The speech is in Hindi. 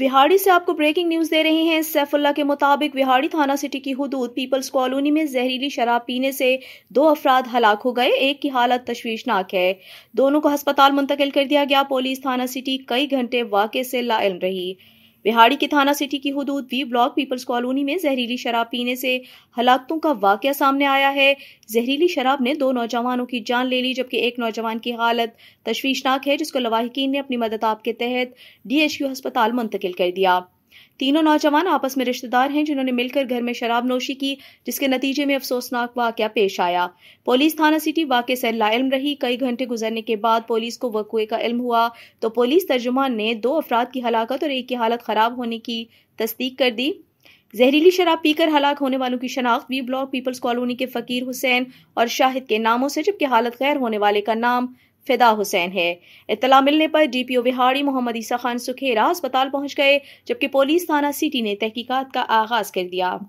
विहाड़ी से आपको ब्रेकिंग न्यूज दे रहे हैं सैफुल्ला के मुताबिक विहाड़ी थाना सिटी की हदूद पीपल्स कॉलोनी में जहरीली शराब पीने से दो अफराद हलाक हो गए एक की हालत तशवीशनाक है दोनों को अस्पताल मुंतकिल कर दिया गया पुलिस थाना सिटी कई घंटे वाक़े से लाइल रही बिहाड़ी के थाना सिटी की हदूद वी ब्लॉक पीपल्स कॉलोनी में जहरीली शराब पीने से हलाकतों का वाक़ सामने आया है जहरीली शराब ने दो नौजवानों की जान ले ली जबकि एक नौजवान की हालत तश्वीशनाक है जिसको लवाहिकीन ने अपनी मदद आप के तहत डी एच यू अस्पताल मुंतकिल कर दिया तीनों नौजवान आपस में रिश्तेदार हैं जिन्होंने मिलकर घर में शराब नोशी की जिसके नतीजे में अफसोसनाक वाक्य पेश आया पुलिस थाना सिटी वाक्य से लाइल रही कई घंटे गुजरने के बाद पुलिस को वकुए का इल्म हुआ तो पुलिस तर्जुमान ने दो अफराद की हलाकत और एक की हालत ख़राब होने की तस्दीक कर दी जहरीली शराब पीकर हलाक होने वालों की शनाख्त वी ब्लॉक पीपल्स कॉलोनी के फकीर हुसैन और शाहिद के नामों से जबकि हालत गैर होने वाले का नाम फिदा हुसैन है इतला मिलने पर डीपीओ बिहाड़ी मोहम्मद ईसा खान सुखेरा अस्पताल पहुंच गए जबकि पुलिस थाना सिटी ने तहकीकात का आगाज कर दिया